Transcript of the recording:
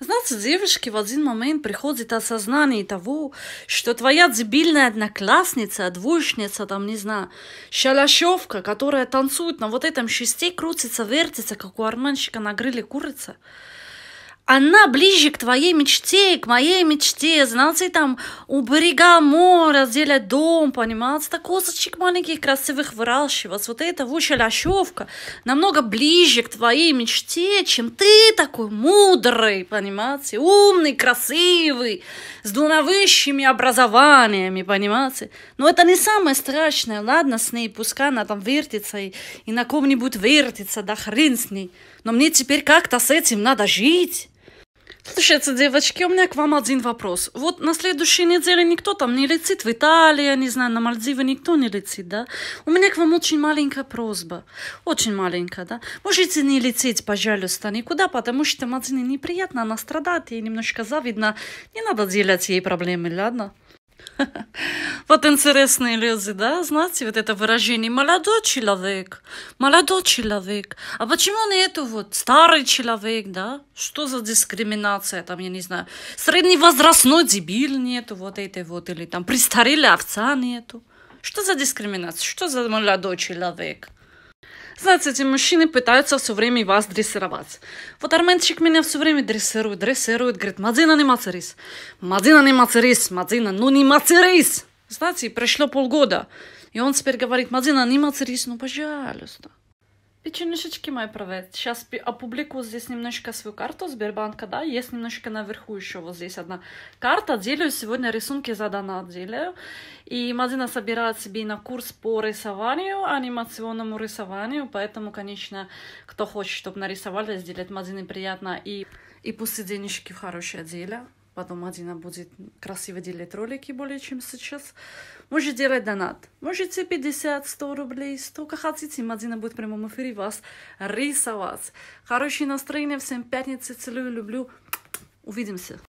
Знаете, девушки в один момент приходит осознание того, что твоя дебильная одноклассница, двоечница, там, не знаю, шаляшевка, которая танцует на вот этом шесте, крутится, вертится, как у арманщика на гриле курица, она ближе к твоей мечте, к моей мечте. Знаете, там у берега моря сделать дом, понимаете? Так косточек маленьких красивых выращивать. Вот это вуча лощевка намного ближе к твоей мечте, чем ты такой мудрый, понимаете? Умный, красивый, с двумя высшими образованиями, понимаете? Но это не самое страшное. Ладно с ней, пускай она там вертится и, и на ком-нибудь вертится, да хрен с ней. Но мне теперь как-то с этим надо жить. Слушайте, девочки, у меня к вам один вопрос. Вот на следующей неделе никто там не летит в Италию, не знаю, на Мальдивы никто не летит, да? У меня к вам очень маленькая просьба. Очень маленькая, да? Можете не лететь, пожалуйста, никуда, потому что Мадзине неприятно, она страдает, ей немножко завидно. Не надо делать ей проблемы, ладно? Вот интересные люди, да, знаете, вот это выражение «молодой человек», «молодой человек». А почему не это вот «старый человек», да? Что за дискриминация там, я не знаю, средневозрастной дебиль нету вот этой вот, или там престарелая овца нету. Что за дискриминация? Что за молодой человек? Знаете, эти мужчины пытаются все время вас дрессировать. Вот Арменчик меня все время дрессирует, дрессирует, говорит, Мадзина не мацерис, Мадзина не мацерис, Мадзина, ну не мацерис. Знаете, прошло полгода, и он теперь говорит, Мадзина не мацерис, ну пожалуйста. Печенюшечки мои провед. Сейчас опубликую здесь немножечко свою карту Сбербанка, да, есть немножечко наверху еще вот здесь одна карта. Делаю сегодня рисунки задана делаю. И Мадина собирает себе на курс по рисованию, анимационному рисованию, поэтому, конечно, кто хочет, чтобы нарисовали, сделать Мадине приятно и, и пусть денежки в хорошее дело. Потом Адина будет красиво делать ролики более чем сейчас. Можете делать донат. Можете 50, 100 рублей, столько хотите. Мадина будет в прямом эфире вас рисовать. Хорошее настроение. Всем пятницы. Целую, люблю. Увидимся.